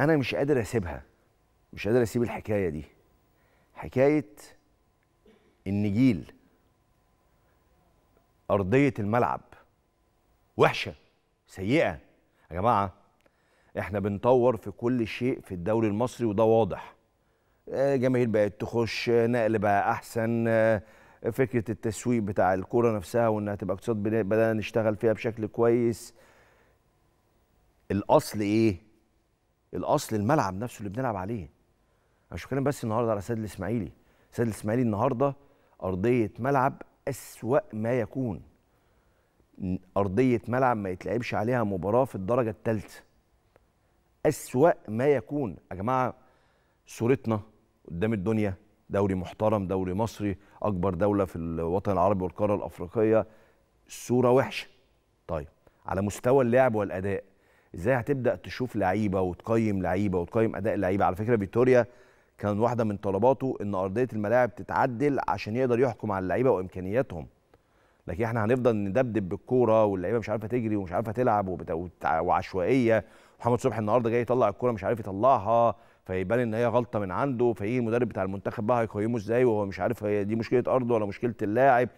انا مش قادر اسيبها مش قادر اسيب الحكايه دي حكايه النجيل ارضيه الملعب وحشه سيئه يا جماعه احنا بنطور في كل شيء في الدوري المصري وده واضح آه، جماهير بقت تخش نقل بقى احسن آه، فكره التسويق بتاع الكوره نفسها وانها تبقى اقتصاد بدانا نشتغل فيها بشكل كويس الاصل ايه الاصل الملعب نفسه اللي بنلعب عليه مش بتكلم بس النهارده على استاد الاسماعيلي استاد الاسماعيلي النهارده ارضيه ملعب اسوا ما يكون ارضيه ملعب ما يتلعبش عليها مباراه في الدرجه الثالثه اسوا ما يكون يا جماعه صورتنا قدام الدنيا دوري محترم دوري مصري اكبر دوله في الوطن العربي والقاره الافريقيه الصوره وحشه طيب على مستوى اللعب والاداء ازاي هتبدا تشوف لعيبه وتقيم لعيبه وتقيم اداء اللعيبه على فكره فيتوريا كان واحده من طلباته ان ارضيه الملاعب تتعدل عشان يقدر يحكم على اللعيبه وامكانياتهم لكن احنا هنفضل ندبدب بالكوره واللعيبه مش عارفه تجري ومش عارفه تلعب وعشوائيه محمد صبحي النهارده جاي يطلع الكوره مش عارف يطلعها فيبان ان هي غلطه من عنده فيجي المدرب بتاع المنتخب بقى هيقيمه ازاي وهو مش عارف هي دي مشكله ارضه ولا مشكله اللاعب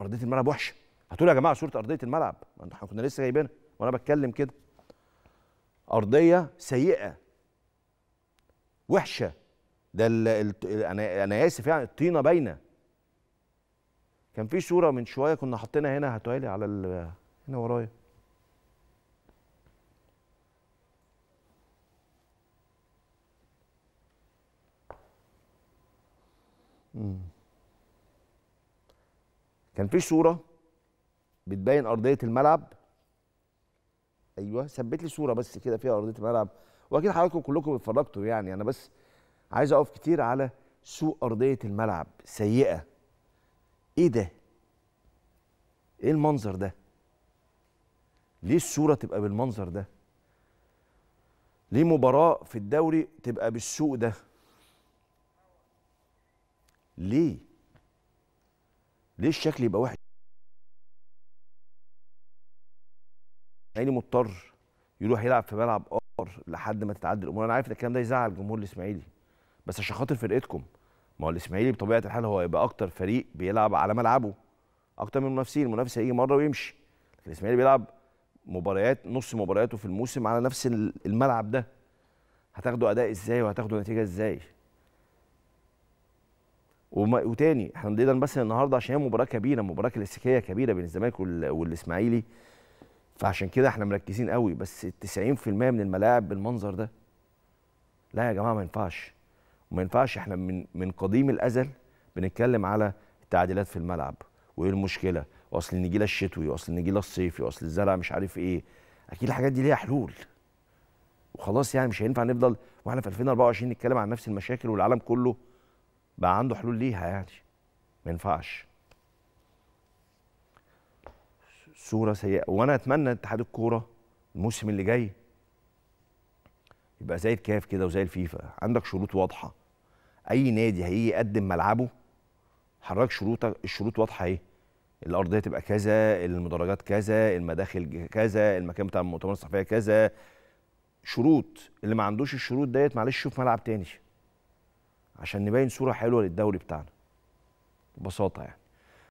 ارضيه الملعب وحشه هتقول يا جماعه صوره ارضيه الملعب احنا كنا لسه جايبينها وانا بتكلم كده ارضيه سيئه وحشه ده انا انا اسف يعني الطينه باينه كان في صوره من شويه كنا حاطينها هنا هاتوها على ال... هنا ورايا كان في صوره بتبين ارضيه الملعب ايوه ثبت لي صوره بس كده فيها ارضيه الملعب واكيد حضراتكم كلكم اتفرجتوا يعني انا بس عايز اقف كتير على سوء ارضيه الملعب سيئه ايه ده ايه المنظر ده ليه الصوره تبقى بالمنظر ده ليه مباراه في الدوري تبقى بالسوء ده ليه ليه الشكل يبقى وحش الاسماعيلي مضطر يروح يلعب في ملعب ار لحد ما تتعدى الامور انا عارف ان الكلام ده يزعل جمهور الاسماعيلي بس عشان خاطر فرقتكم ما هو الاسماعيلي بطبيعه الحال هو هيبقى اكتر فريق بيلعب على ملعبه اكتر من المنافسين المنافس هيجي مره ويمشي لكن الاسماعيلي بيلعب مباريات نص مبارياته في الموسم على نفس الملعب ده هتاخدوا اداء ازاي وهتاخدوا نتيجه ازاي وما وتاني احنا نقدر بس النهارده عشان هي مباراه كبيره مباراه كلاسيكيه كبيره بين الزمالك والاسماعيلي فعشان كده احنا مركزين قوي بس 90% من الملاعب بالمنظر ده لا يا جماعه ما ينفعش وما ينفعش احنا من من قديم الازل بنتكلم على التعديلات في الملعب وايه المشكله واصل النجيله الشتوي واصل النجيله الصيفي واصل الزرع مش عارف ايه اكيد الحاجات دي ليها حلول وخلاص يعني مش هينفع نفضل واحنا في 2024 نتكلم عن نفس المشاكل والعالم كله بقى عنده حلول ليها يعني ما ينفعش صوره سيئه وانا اتمنى اتحاد الكوره الموسم اللي جاي يبقى زي الكاف كده وزي الفيفا عندك شروط واضحه اي نادي هيجي يقدم ملعبه حرك شروطك الشروط واضحه ايه الارضيه تبقى كذا المدرجات كذا المداخل كذا المكان بتاع المؤتمر الصحفيه كذا شروط اللي ما عندوش الشروط ديت معلش شوف ملعب تاني عشان نبين صوره حلوه للدوري بتاعنا ببساطه يعني